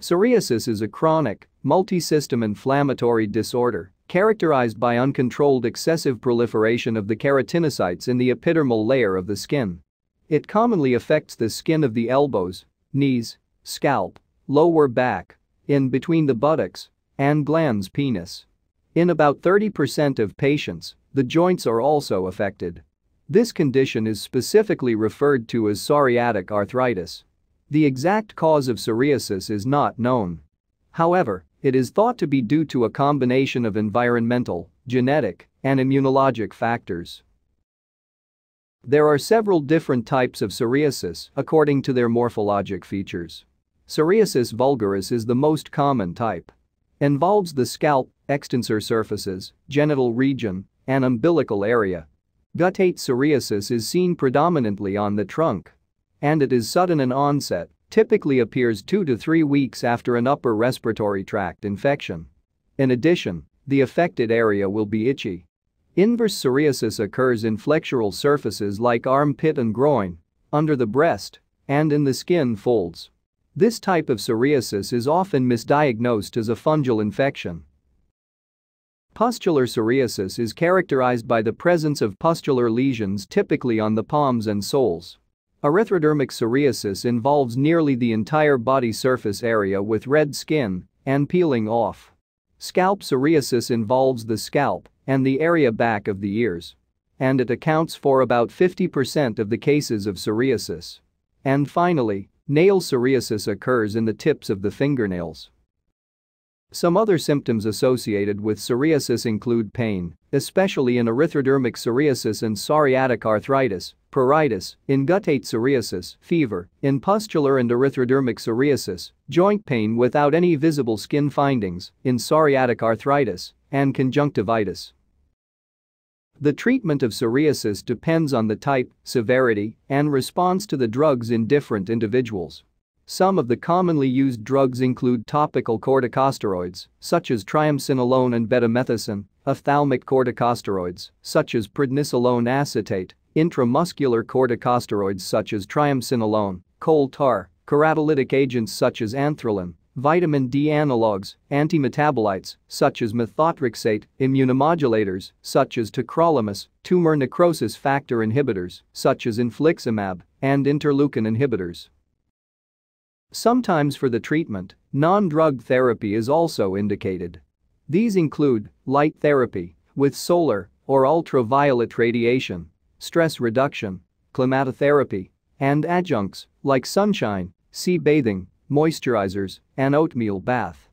Psoriasis is a chronic, multi-system inflammatory disorder characterized by uncontrolled excessive proliferation of the keratinocytes in the epidermal layer of the skin. It commonly affects the skin of the elbows, knees, scalp, lower back, in between the buttocks, and glands, penis. In about 30% of patients, the joints are also affected. This condition is specifically referred to as psoriatic arthritis. The exact cause of psoriasis is not known. However, it is thought to be due to a combination of environmental, genetic, and immunologic factors. There are several different types of psoriasis according to their morphologic features. Psoriasis vulgaris is the most common type. Involves the scalp, extensor surfaces, genital region, and umbilical area. Guttate psoriasis is seen predominantly on the trunk, and it is sudden in onset, typically appears 2 to 3 weeks after an upper respiratory tract infection. In addition, the affected area will be itchy. Inverse psoriasis occurs in flexural surfaces like armpit and groin, under the breast, and in the skin folds. This type of psoriasis is often misdiagnosed as a fungal infection. Pustular psoriasis is characterized by the presence of pustular lesions typically on the palms and soles. Erythrodermic psoriasis involves nearly the entire body surface area with red skin and peeling off. Scalp psoriasis involves the scalp and the area back of the ears. And it accounts for about 50% of the cases of psoriasis. And finally, nail psoriasis occurs in the tips of the fingernails. Some other symptoms associated with psoriasis include pain, especially in erythrodermic psoriasis and psoriatic arthritis, pruritus, in guttate psoriasis, fever, in pustular and erythrodermic psoriasis, joint pain without any visible skin findings, in psoriatic arthritis, and conjunctivitis. The treatment of psoriasis depends on the type, severity, and response to the drugs in different individuals. Some of the commonly used drugs include topical corticosteroids, such as triamcinolone and betamethasone, ophthalmic corticosteroids, such as prednisolone acetate, Intramuscular corticosteroids such as triamcinolone, coal tar, keratolytic agents such as anthralin, vitamin D analogs, antimetabolites, such as methotrexate, immunomodulators, such as tacrolimus, tumor necrosis factor inhibitors, such as infliximab, and interleukin inhibitors. Sometimes for the treatment, non-drug therapy is also indicated. These include light therapy with solar or ultraviolet radiation stress reduction, climatotherapy, and adjuncts like sunshine, sea bathing, moisturizers, and oatmeal bath.